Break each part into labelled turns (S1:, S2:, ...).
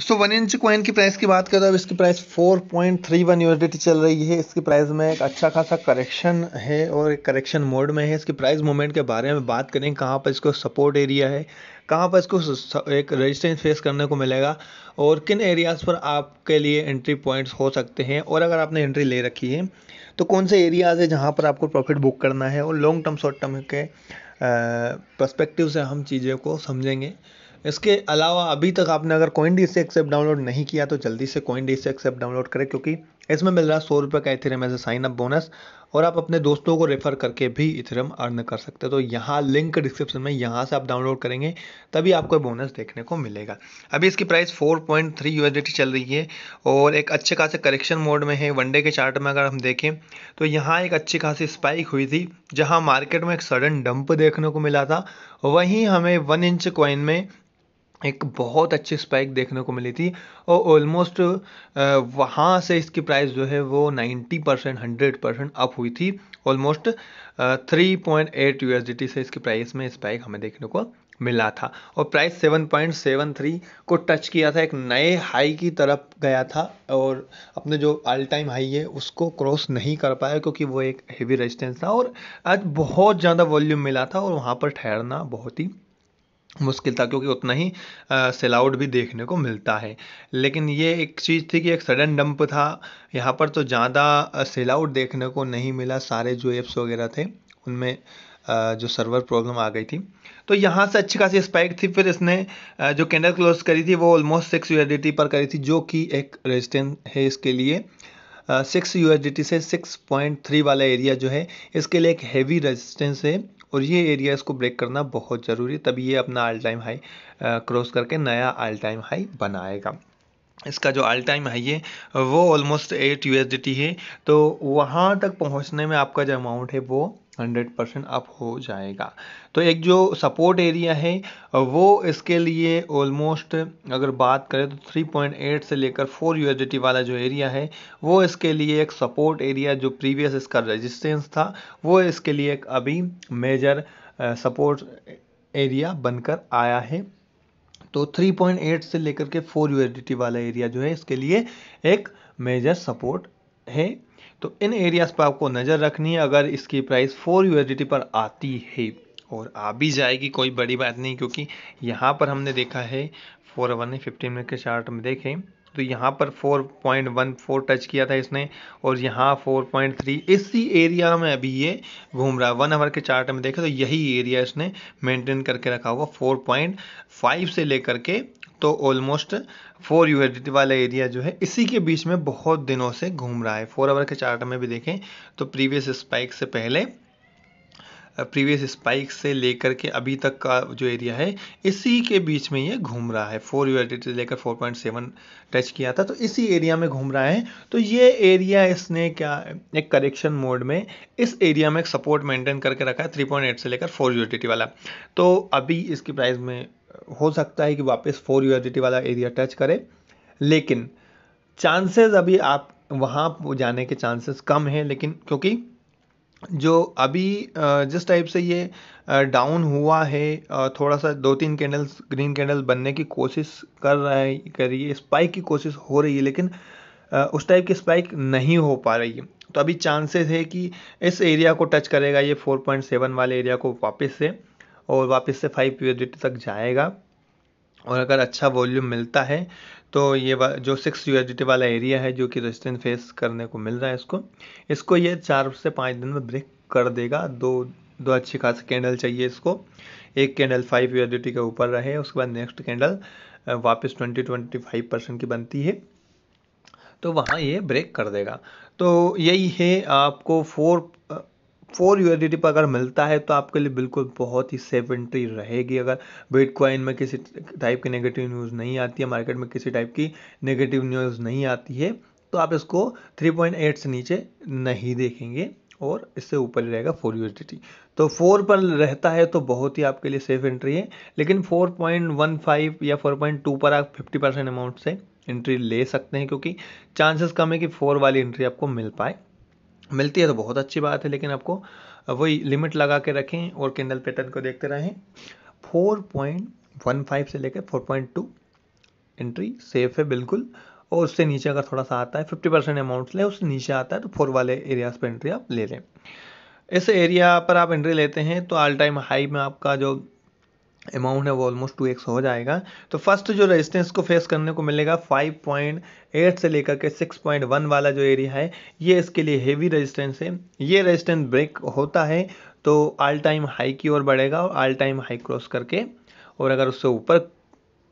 S1: दोस्तों one inch coin की price की बात करें तो अब इसकी प्राइस 4.31 पॉइंट यूनिटी चल रही है इसकी प्राइस में एक अच्छा खासा करेक्शन है और एक करेक्शन मोड में है इसकी प्राइस मूवमेंट के बारे में बात करें कहाँ पर इसको सपोर्ट एरिया है कहाँ पर इसको एक रेजिस्टेंस फेस करने को मिलेगा और किन एरियाज़ पर आपके लिए एंट्री पॉइंट्स हो सकते हैं और अगर आपने एंट्री ले रखी है तो कौन से एरियाज़ है जहाँ पर आपको प्रॉफिट बुक करना है और लॉन्ग टर्म शॉर्ट टर्म के परस्पेक्टिव से हम चीज़ों को समझेंगे इसके अलावा अभी तक आपने अगर CoinDCX download नहीं किया तो जल्दी से CoinDCX download करें क्योंकि इसमें मिल रहा है सौ रुपये का Ethereum as a sign up bonus और आप अपने दोस्तों को रेफर करके भी इथेरियम अर्न कर सकते हैं तो यहाँ लिंक डिस्क्रिप्शन में यहाँ से आप डाउनलोड करेंगे तभी आपको बोनस देखने को मिलेगा अभी इसकी प्राइस 4.3 पॉइंट चल रही है और एक अच्छे खासे करेक्शन मोड में है वनडे के चार्ट में अगर हम देखें तो यहाँ एक अच्छी खासी स्पाइक हुई थी जहाँ मार्केट में एक सडन डंप देखने को मिला था वहीं हमें वन इंच कॉइन में एक बहुत अच्छी स्पाइक देखने को मिली थी और ऑलमोस्ट वहाँ से इसकी प्राइस जो है वो 90 परसेंट हंड्रेड परसेंट अप हुई थी ऑलमोस्ट 3.8 पॉइंट से इसकी प्राइस में स्पाइक हमें देखने को मिला था और प्राइस 7.73 को टच किया था एक नए हाई की तरफ गया था और अपने जो ऑल टाइम हाई है उसको क्रॉस नहीं कर पाया क्योंकि वो एक हेवी रेजिस्टेंस था और आज बहुत ज़्यादा वॉल्यूम मिला था और वहाँ पर ठहरना बहुत ही मुश्किल था क्योंकि उतना ही सेल आउट भी देखने को मिलता है लेकिन ये एक चीज़ थी कि एक सडन डंप था यहाँ पर तो ज़्यादा सेल आउट देखने को नहीं मिला सारे जो एप्स वगैरह थे उनमें जो सर्वर प्रॉब्लम आ गई थी तो यहाँ से अच्छी खासी स्पाइक थी फिर इसने जो कैंडल क्लोज करी थी वो ऑलमोस्ट सिक्स यू पर करी थी जो कि एक रेजिस्टेंस है इसके लिए सिक्स यू से सिक्स पॉइंट थ्री वाला एरिया जो है इसके लिए एक हैवी रेजिस्टेंस है और ये एरिया इसको ब्रेक करना बहुत ज़रूरी है तभी ये अपना आल टाइम हाई क्रॉस करके नया आल टाइम हाई बनाएगा इसका जो ऑल टाइम हाई है वो ऑलमोस्ट एट यू है तो वहाँ तक पहुँचने में आपका जो अमाउंट है वो हंड्रेड परसेंट अप हो जाएगा तो एक जो सपोर्ट एरिया है वो इसके लिए ऑलमोस्ट अगर बात करें तो 3.8 से लेकर 4 यू वाला जो एरिया है वो इसके लिए एक सपोर्ट एरिया जो प्रीवियस इसका रेजिस्टेंस था वो इसके लिए एक अभी मेजर सपोर्ट एरिया बनकर आया है तो 3.8 से लेकर के 4 यू वाला एरिया जो है इसके लिए एक मेजर सपोर्ट है तो इन एरियाज़ पर आपको नज़र रखनी है अगर इसकी प्राइस फोर यू पर आती है और आ भी जाएगी कोई बड़ी बात नहीं क्योंकि यहाँ पर हमने देखा है फोर वन फिफ्टीन मिनट के चार्ट में देखें तो यहाँ पर 4.14 टच किया था इसने और यहाँ 4.3 इसी एरिया में अभी ये घूम रहा है वन आवर के चार्ट में देखें तो यही एरिया इसने मेंटेन करके रखा हुआ 4.5 से लेकर के तो ऑलमोस्ट फोर यूएडीटी वाला एरिया जो है इसी के बीच में बहुत दिनों से घूम रहा है फोर आवर के चार्ट में भी देखें तो प्रीवियस स्पाइक से पहले प्रीवियस स्पाइक से लेकर के अभी तक का जो एरिया है इसी के बीच में ये घूम रहा है फोर यूएडिट से लेकर 4.7 टच किया था तो इसी एरिया में घूम रहा है तो ये एरिया इसने क्या एक करेक्शन मोड में इस एरिया में एक सपोर्ट मेंटेन करके रखा है 3.8 से लेकर फोर यूएडिटी वाला तो अभी इसकी प्राइस में हो सकता है कि वापस फोर यूएसडीटी वाला एरिया टच करे लेकिन चांसेस अभी आप वहाँ जाने के चांसेस कम हैं लेकिन क्योंकि जो अभी जिस टाइप से ये डाउन हुआ है थोड़ा सा दो तीन कैंडल्स ग्रीन कैंडल बनने की कोशिश कर रहा है कर रही है स्पाइक की कोशिश हो रही है लेकिन उस टाइप की स्पाइक नहीं हो पा रही है तो अभी चांसेस है कि इस एरिया को टच करेगा ये 4.7 वाले एरिया को वापस से और वापस से फाइव पी तक जाएगा और अगर अच्छा वॉल्यूम मिलता है तो ये जो सिक्स यूएसडीटी वाला एरिया है जो कि रेजिस्टेंस फेस करने को मिल रहा है इसको इसको ये चार से पाँच दिन में ब्रेक कर देगा दो दो अच्छी खासी कैंडल चाहिए इसको एक कैंडल फाइव यूएसडीटी के ऊपर रहे उसके बाद नेक्स्ट कैंडल वापस ट्वेंटी ट्वेंटी फाइव परसेंट की बनती है तो वहाँ ये ब्रेक कर देगा तो यही है आपको फोर फोर यू पर अगर मिलता है तो आपके लिए बिल्कुल बहुत ही सेफ एंट्री रहेगी अगर बिटकॉइन में किसी टाइप की नेगेटिव न्यूज़ नहीं आती है मार्केट में किसी टाइप की नेगेटिव न्यूज़ नहीं आती है तो आप इसको 3.8 से नीचे नहीं देखेंगे और इससे ऊपर ही रहेगा फोर यू तो फोर पर रहता है तो बहुत ही आपके लिए सेफ एंट्री है लेकिन 4.15 या 4.2 पर आप 50 परसेंट अमाउंट से एंट्री ले सकते हैं क्योंकि चांसेस कम है कि फोर वाली एंट्री आपको मिल पाए मिलती है तो बहुत अच्छी बात है लेकिन आपको वही लिमिट लगा के रखें और किंडल पैटर्न को देखते रहें 4.15 से लेकर 4.2 एंट्री सेफ है बिल्कुल और उससे नीचे अगर थोड़ा सा आता है 50 परसेंट अमाउंट ले उससे नीचे आता है तो फोर वाले एरियाज पर एंट्री आप ले लें इस एरिया पर आप एंट्री लेते हैं तो ऑल टाइम हाई में आपका जो अमाउंट है वो ऑलमोस्ट टू एक्स हो जाएगा तो फर्स्ट जो रेजिस्टेंस को फेस करने को मिलेगा 5.8 से लेकर के 6.1 वाला जो एरिया है ये इसके लिए हेवी रेजिस्टेंस है ये रेजिस्टेंस ब्रेक होता है तो ऑल टाइम हाई की ओर बढ़ेगा और ऑल टाइम हाई क्रॉस करके और अगर उससे ऊपर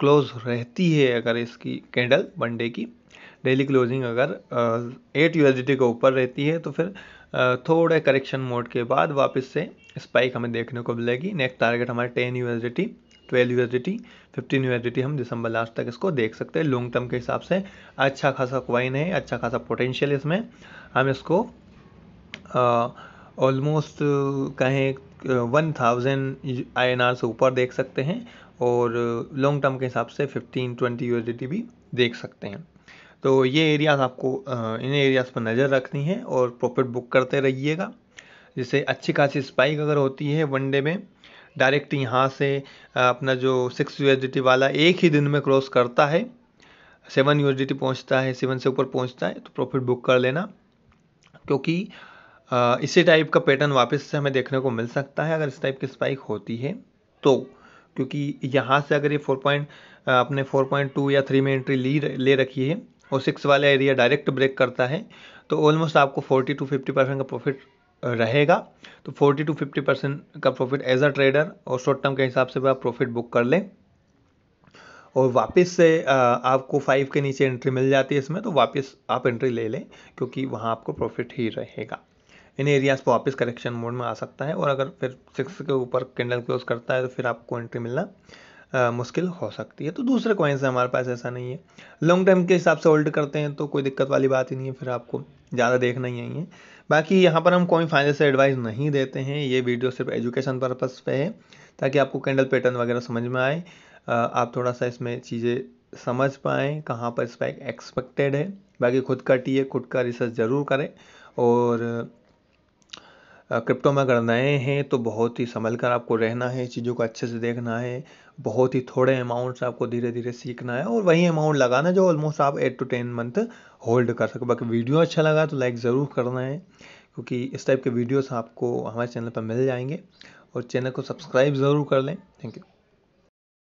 S1: क्लोज रहती है अगर इसकी कैंडल वन की डेली क्लोजिंग अगर एट यू के ऊपर रहती है तो फिर थोड़े करेक्शन मोड के बाद वापस से स्पाइक हमें देखने को मिलेगी नेक्स्ट टारगेट हमारे ten USD twelve USD fifteen USD हम दिसंबर लास्ट तक इसको देख सकते हैं लॉन्ग टर्म के हिसाब से अच्छा खासा क्वाइन है अच्छा खासा पोटेंशियल इसमें हम इसको ऑलमोस्ट कहें one thousand I N R से ऊपर देख सकते हैं और लॉन्ग टर्म के हिसाब से फिफ्टीन ट्वेंटी यूएसडी भी देख सकते हैं तो ये एरियाज आपको इन एरियाज पर नज़र रखनी है और प्रॉफिट बुक करते रहिएगा जिससे अच्छी खासी स्पाइक अगर होती है वनडे में डायरेक्ट यहाँ से अपना जो सिक्स यू वाला एक ही दिन में क्रॉस करता है सेवन यू पहुँचता है सेवन से ऊपर पहुँचता है तो प्रॉफिट बुक कर लेना क्योंकि इसी टाइप का पैटर्न वापस से हमें देखने को मिल सकता है अगर इस टाइप की स्पाइक होती है तो क्योंकि यहाँ से अगर ये फोर पॉइंट अपने फोर पॉइंट टू या थ्री में एंट्री ली ले रखी है और सिक्स वाला एरिया डायरेक्ट ब्रेक करता है तो ऑलमोस्ट आपको फोर्टी टू फिफ्टी परसेंट का प्रॉफिट रहेगा तो 40 टू 50 परसेंट का प्रॉफिट एज अ ट्रेडर और शॉर्ट टर्म के हिसाब से भी आप प्रॉफिट बुक कर लें और वापस से आपको फाइव के नीचे एंट्री मिल जाती है इसमें तो वापस आप एंट्री ले लें क्योंकि वहाँ आपको प्रॉफिट ही रहेगा इन एरियाज़ पर वापस करेक्शन मोड में आ सकता है और अगर फिर सिक्स के ऊपर कैंडल क्लोज करता है तो फिर आपको एंट्री मिलना मुश्किल हो सकती है तो दूसरे कॉइन्स में हमारे पास ऐसा नहीं है लॉन्ग टर्म के हिसाब से होल्ड करते हैं तो कोई दिक्कत वाली बात ही नहीं है फिर आपको ज़्यादा देखना ही है बाकी यहाँ पर हम कोई फाइनेंशियल एडवाइस नहीं देते हैं ये वीडियो सिर्फ एजुकेशन पर्पज़ पे है ताकि आपको कैंडल पैटर्न वगैरह समझ में आए आप थोड़ा सा इसमें चीज़ें समझ पाएँ कहाँ पर एक एक्सपेक्टेड है बाकी खुद का टीए खुद का रिसर्च ज़रूर करें और क्रिप्टो में अगर नए हैं तो बहुत ही संभल कर आपको रहना है चीज़ों को अच्छे से देखना है बहुत ही थोड़े अमाउंट्स आपको धीरे धीरे सीखना है और वही अमाउंट लगाना जो ऑलमोस्ट आप eight to ten month hold कर सकते बाकी वीडियो अच्छा लगा तो लाइक ज़रूर करना है क्योंकि इस टाइप के वीडियोस आपको हमारे चैनल पर मिल जाएंगे और चैनल को सब्सक्राइब ज़रूर कर लें थैंक यू